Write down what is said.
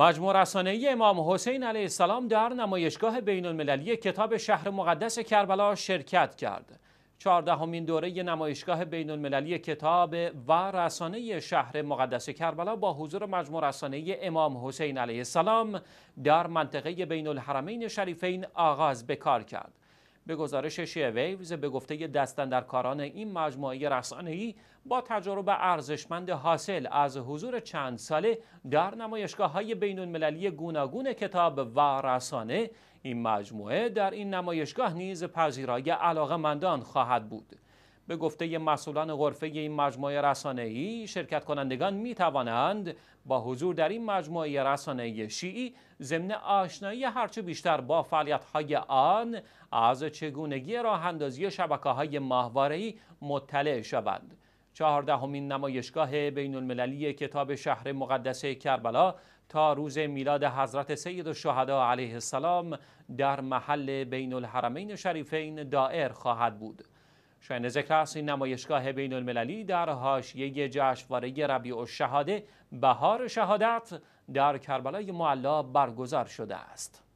مجموع رسانه امام حسین علیه السلام در نمایشگاه بین المللی کتاب شهر مقدس کربلا شرکت کرد. چهاردهمین دوره نمایشگاه بین المللی کتاب و رسانه شهر مقدس کربلا با حضور مجموع رسانه امام حسین علیه السلام در منطقه بین الحرمین شریفین آغاز به کار کرد. به گزارش ویوز به گفته کاران این مجموعه رسانه‌ای با تجربه ارزشمند حاصل از حضور چند ساله در نمایشگاه های بین المللی گوناگون کتاب و رسانه این مجموعه در این نمایشگاه نیز پذیرای مندان خواهد بود. به گفته مسئولان غرفه این مجموعه رسانه‌ای شرکت کنندگان می توانند با حضور در این مجموعه رسانه‌ای شیعی ضمن آشنایی هرچه بیشتر با فعالیت‌های آن از چگونگی راه اندازی شبکه‌های ماهواره‌ای مطلع شوند. چهاردهمین نمایشگاه بین المللی کتاب شهر مقدس کربلا تا روز میلاد حضرت سید الشهدا علیه السلام در محل بین الحرمین شریفین دائر خواهد بود. است این نمایشگاه بین المللی در حاشیه جشنواره ربیع الشهاده بهار شهادت در کربلای معلا برگزار شده است.